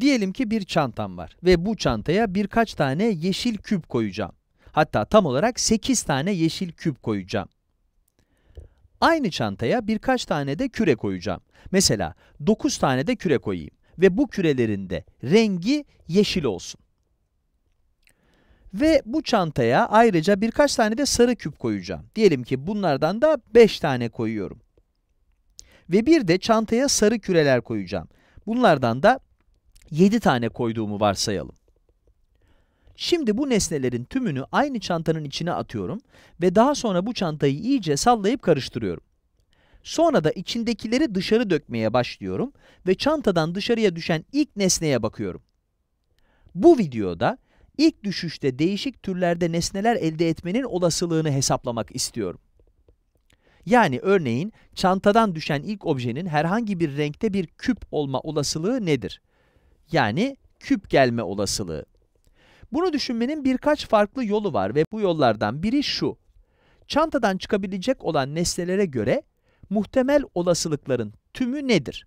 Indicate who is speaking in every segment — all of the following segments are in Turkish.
Speaker 1: Diyelim ki bir çantam var ve bu çantaya birkaç tane yeşil küp koyacağım. Hatta tam olarak 8 tane yeşil küp koyacağım. Aynı çantaya birkaç tane de küre koyacağım. Mesela 9 tane de küre koyayım ve bu kürelerin de rengi yeşil olsun. Ve bu çantaya ayrıca birkaç tane de sarı küp koyacağım. Diyelim ki bunlardan da 5 tane koyuyorum. Ve bir de çantaya sarı küreler koyacağım. Bunlardan da 7 tane koyduğumu varsayalım. Şimdi bu nesnelerin tümünü aynı çantanın içine atıyorum ve daha sonra bu çantayı iyice sallayıp karıştırıyorum. Sonra da içindekileri dışarı dökmeye başlıyorum ve çantadan dışarıya düşen ilk nesneye bakıyorum. Bu videoda ilk düşüşte değişik türlerde nesneler elde etmenin olasılığını hesaplamak istiyorum. Yani örneğin çantadan düşen ilk objenin herhangi bir renkte bir küp olma olasılığı nedir? yani küp gelme olasılığı. Bunu düşünmenin birkaç farklı yolu var ve bu yollardan biri şu. Çantadan çıkabilecek olan nesnelere göre muhtemel olasılıkların tümü nedir?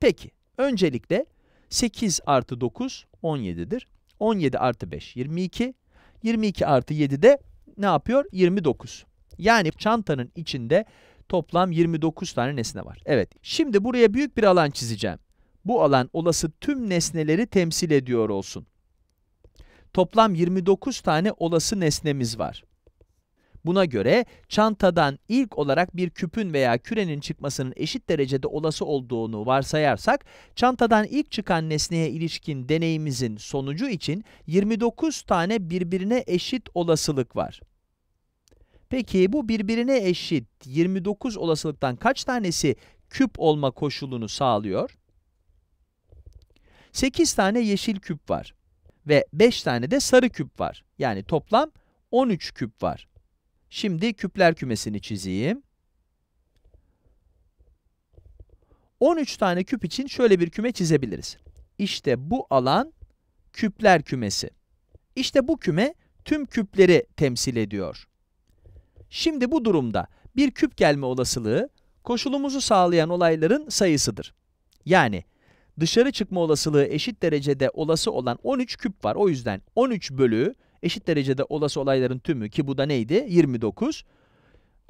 Speaker 1: Peki, öncelikle 8 artı 9 17'dir. 17 artı 5 22. 22 artı 7 de ne yapıyor? 29. Yani çantanın içinde toplam 29 tane nesne var. Evet, şimdi buraya büyük bir alan çizeceğim bu alan olası tüm nesneleri temsil ediyor olsun. Toplam 29 tane olası nesnemiz var. Buna göre çantadan ilk olarak bir küpün veya kürenin çıkmasının eşit derecede olası olduğunu varsayarsak, çantadan ilk çıkan nesneye ilişkin deneyimizin sonucu için 29 tane birbirine eşit olasılık var. Peki bu birbirine eşit 29 olasılıktan kaç tanesi küp olma koşulunu sağlıyor? 8 tane yeşil küp var ve 5 tane de sarı küp var. Yani toplam 13 küp var. Şimdi küpler kümesini çizeyim. 13 tane küp için şöyle bir küme çizebiliriz. İşte bu alan küpler kümesi. İşte bu küme tüm küpleri temsil ediyor. Şimdi bu durumda bir küp gelme olasılığı koşulumuzu sağlayan olayların sayısıdır. Yani dışarı çıkma olasılığı eşit derecede olası olan 13 küp var. O yüzden 13 bölü eşit derecede olası olayların tümü ki bu da neydi? 29.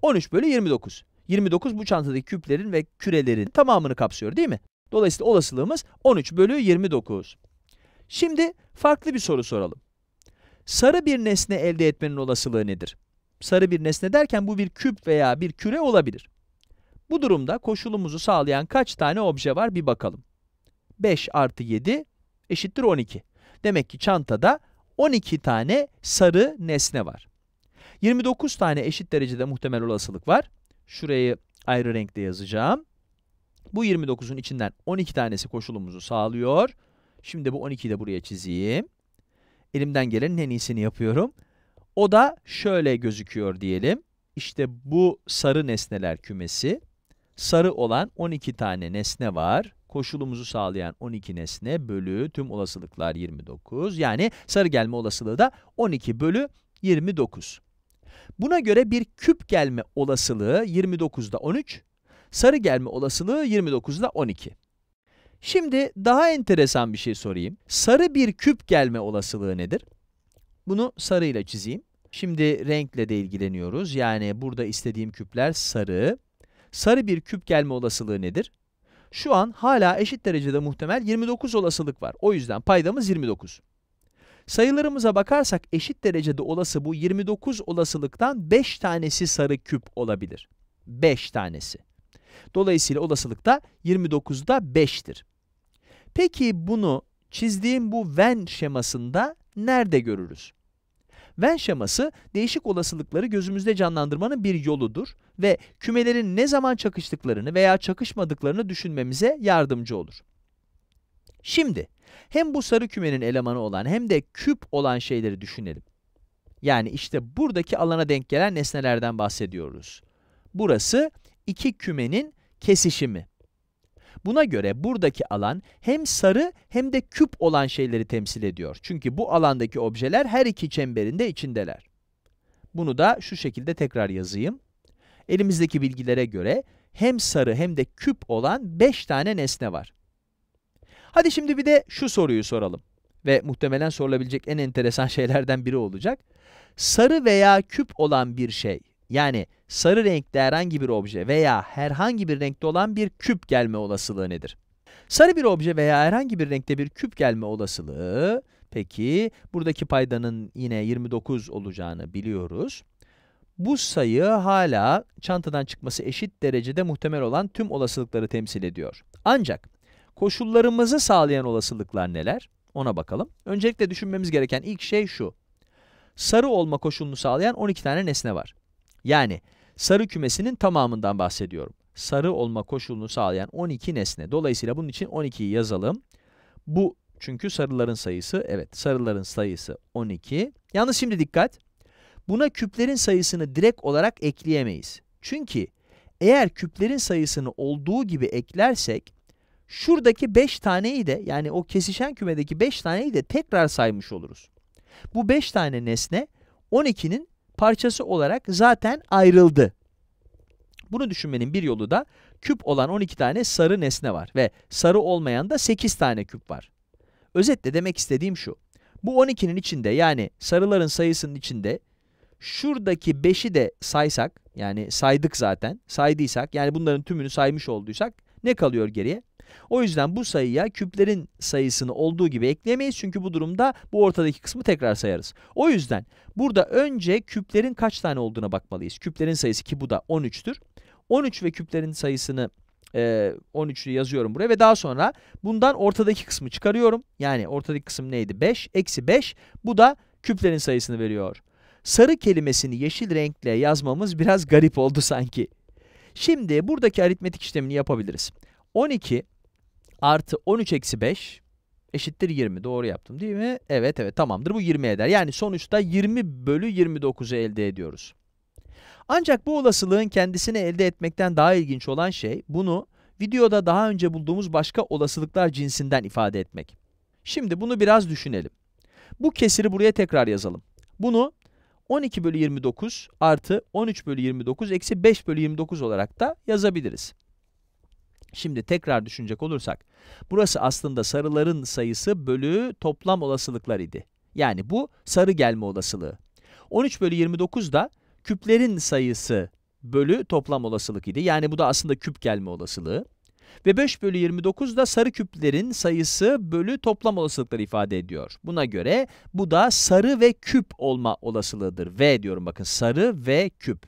Speaker 1: 13 bölü 29. 29 bu çantadaki küplerin ve kürelerin tamamını kapsıyor değil mi? Dolayısıyla olasılığımız 13 bölü 29. Şimdi farklı bir soru soralım. Sarı bir nesne elde etmenin olasılığı nedir? Sarı bir nesne derken bu bir küp veya bir küre olabilir. Bu durumda koşulumuzu sağlayan kaç tane obje var bir bakalım. 5 artı 7 eşittir 12. Demek ki çantada 12 tane sarı nesne var. 29 tane eşit derecede muhtemel olasılık var. Şurayı ayrı renkte yazacağım. Bu 29'un içinden 12 tanesi koşulumuzu sağlıyor. Şimdi bu 12'yi de buraya çizeyim. Elimden gelenin en iyisini yapıyorum. O da şöyle gözüküyor diyelim. İşte bu sarı nesneler kümesi. Sarı olan 12 tane nesne var koşulumuzu sağlayan 12 nesne bölü tüm olasılıklar 29. Yani sarı gelme olasılığı da 12 bölü 29. Buna göre bir küp gelme olasılığı 29'da 13, sarı gelme olasılığı 29'da 12. Şimdi daha enteresan bir şey sorayım. Sarı bir küp gelme olasılığı nedir? Bunu sarıyla çizeyim. Şimdi renkle de ilgileniyoruz. Yani burada istediğim küpler sarı. Sarı bir küp gelme olasılığı nedir? Şu an hala eşit derecede muhtemel 29 olasılık var. O yüzden paydamız 29. Sayılarımıza bakarsak eşit derecede olası bu 29 olasılıktan 5 tanesi sarı küp olabilir. 5 tanesi. Dolayısıyla olasılık da 29'da 5'tir. Peki bunu çizdiğim bu Venn şemasında nerede görürüz? Venn şeması değişik olasılıkları gözümüzde canlandırmanın bir yoludur ve kümelerin ne zaman çakıştıklarını veya çakışmadıklarını düşünmemize yardımcı olur. Şimdi hem bu sarı kümenin elemanı olan hem de küp olan şeyleri düşünelim. Yani işte buradaki alana denk gelen nesnelerden bahsediyoruz. Burası iki kümenin kesişimi. Buna göre buradaki alan hem sarı hem de küp olan şeyleri temsil ediyor. Çünkü bu alandaki objeler her iki çemberin de içindeler. Bunu da şu şekilde tekrar yazayım. Elimizdeki bilgilere göre hem sarı hem de küp olan 5 tane nesne var. Hadi şimdi bir de şu soruyu soralım ve muhtemelen sorulabilecek en enteresan şeylerden biri olacak. Sarı veya küp olan bir şey, yani sarı renkte herhangi bir obje veya herhangi bir renkte olan bir küp gelme olasılığı nedir? Sarı bir obje veya herhangi bir renkte bir küp gelme olasılığı, peki buradaki paydanın yine 29 olacağını biliyoruz. Bu sayı hala çantadan çıkması eşit derecede muhtemel olan tüm olasılıkları temsil ediyor. Ancak koşullarımızı sağlayan olasılıklar neler? Ona bakalım. Öncelikle düşünmemiz gereken ilk şey şu. Sarı olma koşulunu sağlayan 12 tane nesne var. Yani Sarı kümesinin tamamından bahsediyorum. Sarı olma koşulunu sağlayan 12 nesne. Dolayısıyla bunun için 12'yi yazalım. Bu çünkü sarıların sayısı, evet sarıların sayısı 12. Yalnız şimdi dikkat. Buna küplerin sayısını direkt olarak ekleyemeyiz. Çünkü eğer küplerin sayısını olduğu gibi eklersek şuradaki 5 taneyi de yani o kesişen kümedeki 5 taneyi de tekrar saymış oluruz. Bu 5 tane nesne 12'nin parçası olarak zaten ayrıldı. Bunu düşünmenin bir yolu da küp olan 12 tane sarı nesne var ve sarı olmayan da 8 tane küp var. Özetle demek istediğim şu. Bu 12'nin içinde yani sarıların sayısının içinde şuradaki 5'i de saysak yani saydık zaten saydıysak yani bunların tümünü saymış olduysak ne kalıyor geriye? O yüzden bu sayıya küplerin sayısını olduğu gibi eklemeyiz Çünkü bu durumda bu ortadaki kısmı tekrar sayarız. O yüzden burada önce küplerin kaç tane olduğuna bakmalıyız. Küplerin sayısı ki bu da 13'tür. 13 ve küplerin sayısını e, 13'ü yazıyorum buraya ve daha sonra bundan ortadaki kısmı çıkarıyorum. Yani ortadaki kısım neydi? 5, eksi 5. Bu da küplerin sayısını veriyor. Sarı kelimesini yeşil renkle yazmamız biraz garip oldu sanki. Şimdi buradaki aritmetik işlemini yapabiliriz. 12 artı 13 eksi 5 eşittir 20. Doğru yaptım değil mi? Evet evet tamamdır bu 20 eder. Yani sonuçta 20 bölü 29'u elde ediyoruz. Ancak bu olasılığın kendisini elde etmekten daha ilginç olan şey bunu videoda daha önce bulduğumuz başka olasılıklar cinsinden ifade etmek. Şimdi bunu biraz düşünelim. Bu kesiri buraya tekrar yazalım. Bunu 12 bölü 29 artı 13 bölü 29 eksi 5 bölü 29 olarak da yazabiliriz. Şimdi tekrar düşünecek olursak, burası aslında sarıların sayısı bölü toplam olasılıklar idi. Yani bu sarı gelme olasılığı. 13 bölü 29 da küplerin sayısı bölü toplam olasılık idi. Yani bu da aslında küp gelme olasılığı. Ve 5 bölü 29 da sarı küplerin sayısı bölü toplam olasılıkları ifade ediyor. Buna göre bu da sarı ve küp olma olasılığıdır. V diyorum bakın sarı ve küp.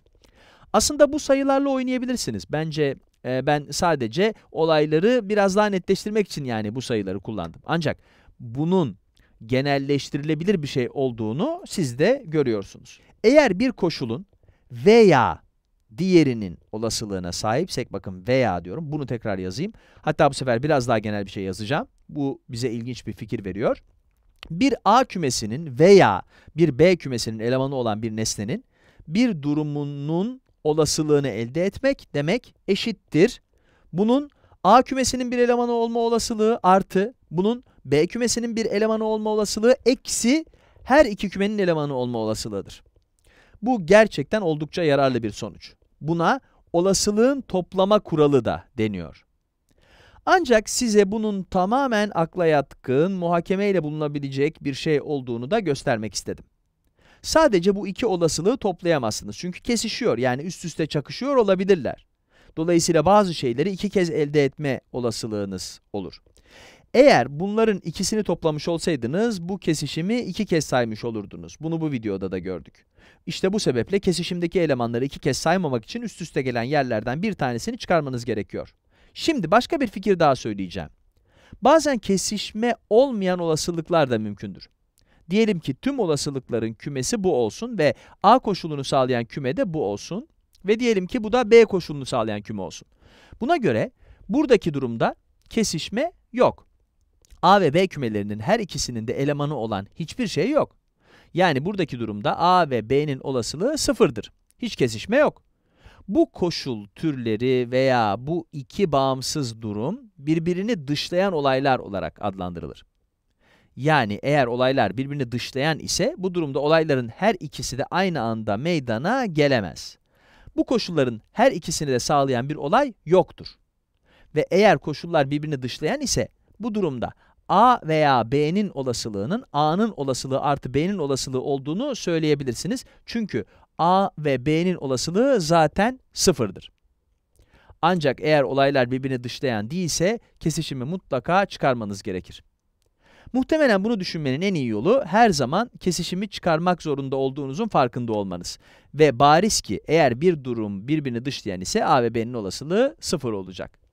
Speaker 1: Aslında bu sayılarla oynayabilirsiniz. Bence ee, ben sadece olayları biraz daha netleştirmek için yani bu sayıları kullandım. Ancak bunun genelleştirilebilir bir şey olduğunu siz de görüyorsunuz. Eğer bir koşulun veya diğerinin olasılığına sahipsek bakın veya diyorum bunu tekrar yazayım. Hatta bu sefer biraz daha genel bir şey yazacağım. Bu bize ilginç bir fikir veriyor. Bir A kümesinin veya bir B kümesinin elemanı olan bir nesnenin bir durumunun olasılığını elde etmek demek eşittir. Bunun A kümesinin bir elemanı olma olasılığı artı bunun B kümesinin bir elemanı olma olasılığı eksi her iki kümenin elemanı olma olasılığıdır. Bu gerçekten oldukça yararlı bir sonuç. Buna olasılığın toplama kuralı da deniyor. Ancak size bunun tamamen akla yatkın, muhakemeyle bulunabilecek bir şey olduğunu da göstermek istedim. Sadece bu iki olasılığı toplayamazsınız. Çünkü kesişiyor yani üst üste çakışıyor olabilirler. Dolayısıyla bazı şeyleri iki kez elde etme olasılığınız olur. Eğer bunların ikisini toplamış olsaydınız bu kesişimi iki kez saymış olurdunuz. Bunu bu videoda da gördük. İşte bu sebeple kesişimdeki elemanları iki kez saymamak için üst üste gelen yerlerden bir tanesini çıkarmanız gerekiyor. Şimdi başka bir fikir daha söyleyeceğim. Bazen kesişme olmayan olasılıklar da mümkündür. Diyelim ki tüm olasılıkların kümesi bu olsun ve A koşulunu sağlayan küme de bu olsun ve diyelim ki bu da B koşulunu sağlayan küme olsun. Buna göre buradaki durumda kesişme yok. A ve B kümelerinin her ikisinin de elemanı olan hiçbir şey yok. Yani buradaki durumda A ve B'nin olasılığı sıfırdır. Hiç kesişme yok. Bu koşul türleri veya bu iki bağımsız durum birbirini dışlayan olaylar olarak adlandırılır. Yani eğer olaylar birbirini dışlayan ise bu durumda olayların her ikisi de aynı anda meydana gelemez. Bu koşulların her ikisini de sağlayan bir olay yoktur. Ve eğer koşullar birbirini dışlayan ise bu durumda A veya B'nin olasılığının A'nın olasılığı artı B'nin olasılığı olduğunu söyleyebilirsiniz. Çünkü A ve B'nin olasılığı zaten sıfırdır. Ancak eğer olaylar birbirini dışlayan değilse kesişimi mutlaka çıkarmanız gerekir. Muhtemelen bunu düşünmenin en iyi yolu her zaman kesişimi çıkarmak zorunda olduğunuzun farkında olmanız. Ve bariz ki eğer bir durum birbirini dışlayan ise A ve B'nin olasılığı sıfır olacak.